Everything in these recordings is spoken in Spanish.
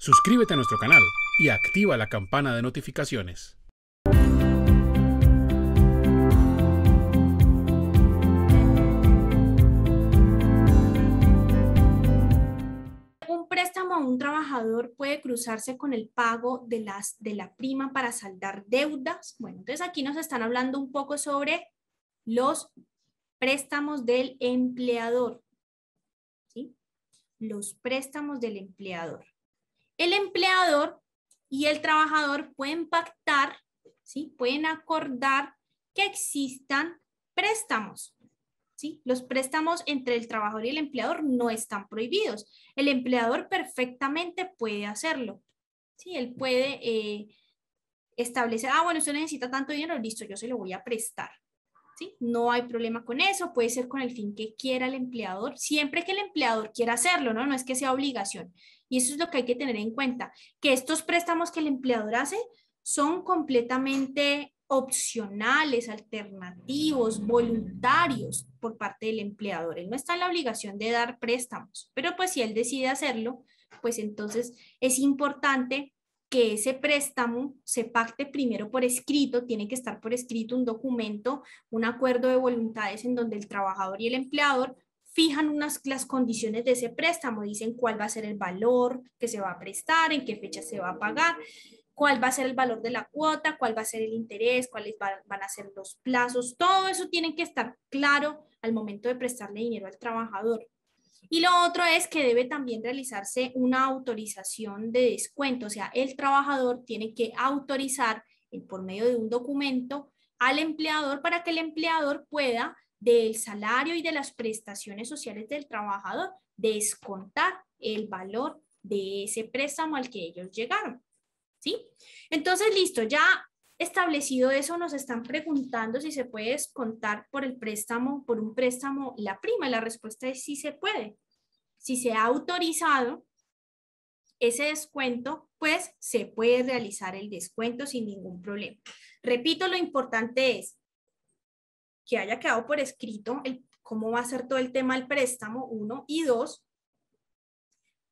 Suscríbete a nuestro canal y activa la campana de notificaciones. Un préstamo a un trabajador puede cruzarse con el pago de, las, de la prima para saldar deudas. Bueno, entonces aquí nos están hablando un poco sobre los préstamos del empleador. Los préstamos del empleador el empleador y el trabajador pueden pactar, ¿sí? pueden acordar que existan préstamos. ¿sí? Los préstamos entre el trabajador y el empleador no están prohibidos. El empleador perfectamente puede hacerlo. ¿sí? Él puede eh, establecer, ah, bueno, usted necesita tanto dinero, listo, yo se lo voy a prestar. No hay problema con eso, puede ser con el fin que quiera el empleador, siempre que el empleador quiera hacerlo, ¿no? No es que sea obligación. Y eso es lo que hay que tener en cuenta, que estos préstamos que el empleador hace son completamente opcionales, alternativos, voluntarios por parte del empleador. Él no está en la obligación de dar préstamos, pero pues si él decide hacerlo, pues entonces es importante que ese préstamo se pacte primero por escrito, tiene que estar por escrito un documento, un acuerdo de voluntades en donde el trabajador y el empleador fijan unas, las condiciones de ese préstamo, dicen cuál va a ser el valor que se va a prestar, en qué fecha se va a pagar, cuál va a ser el valor de la cuota, cuál va a ser el interés, cuáles van a ser los plazos, todo eso tiene que estar claro al momento de prestarle dinero al trabajador. Y lo otro es que debe también realizarse una autorización de descuento, o sea, el trabajador tiene que autorizar eh, por medio de un documento al empleador para que el empleador pueda del salario y de las prestaciones sociales del trabajador descontar el valor de ese préstamo al que ellos llegaron. ¿Sí? Entonces, listo, ya establecido eso, nos están preguntando si se puede descontar por el préstamo, por un préstamo, la prima. La respuesta es sí se puede. Si se ha autorizado ese descuento, pues se puede realizar el descuento sin ningún problema. Repito, lo importante es que haya quedado por escrito el, cómo va a ser todo el tema del préstamo, uno, y dos,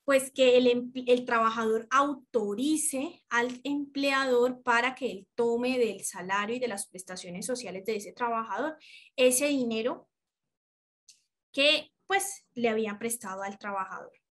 pues que el, trabajador autorice al empleador para que él tome del salario y de las prestaciones sociales de ese trabajador ese dinero que pues le habían prestado al trabajador.